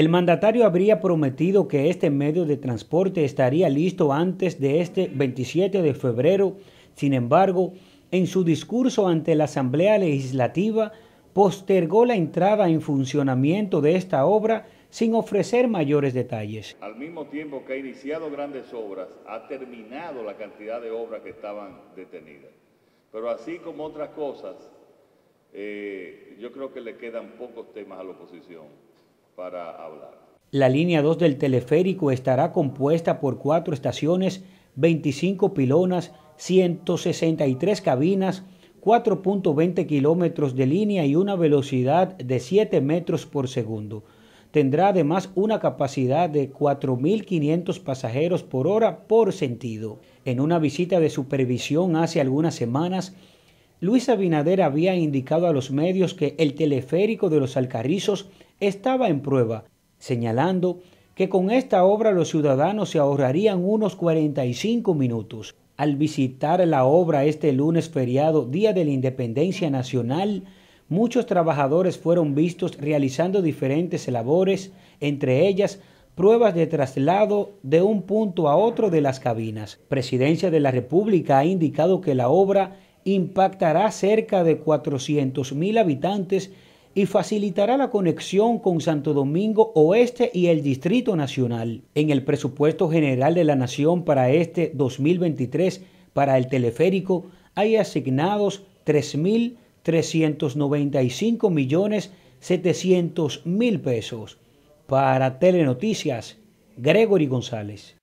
El mandatario habría prometido que este medio de transporte estaría listo antes de este 27 de febrero. Sin embargo, en su discurso ante la Asamblea Legislativa, postergó la entrada en funcionamiento de esta obra sin ofrecer mayores detalles. Al mismo tiempo que ha iniciado grandes obras, ha terminado la cantidad de obras que estaban detenidas. Pero así como otras cosas, eh, yo creo que le quedan pocos temas a la oposición. La línea 2 del teleférico estará compuesta por cuatro estaciones, 25 pilonas, 163 cabinas, 4.20 kilómetros de línea y una velocidad de 7 metros por segundo. Tendrá además una capacidad de 4.500 pasajeros por hora por sentido. En una visita de supervisión hace algunas semanas, Luis Abinader había indicado a los medios que el teleférico de los Alcarizos estaba en prueba, señalando que con esta obra los ciudadanos se ahorrarían unos 45 minutos. Al visitar la obra este lunes feriado, Día de la Independencia Nacional, muchos trabajadores fueron vistos realizando diferentes labores, entre ellas pruebas de traslado de un punto a otro de las cabinas. Presidencia de la República ha indicado que la obra impactará cerca de mil habitantes y facilitará la conexión con Santo Domingo Oeste y el Distrito Nacional. En el presupuesto general de la Nación para este 2023 para el teleférico hay asignados 3.395 millones 700 mil pesos. Para Telenoticias, Gregory González.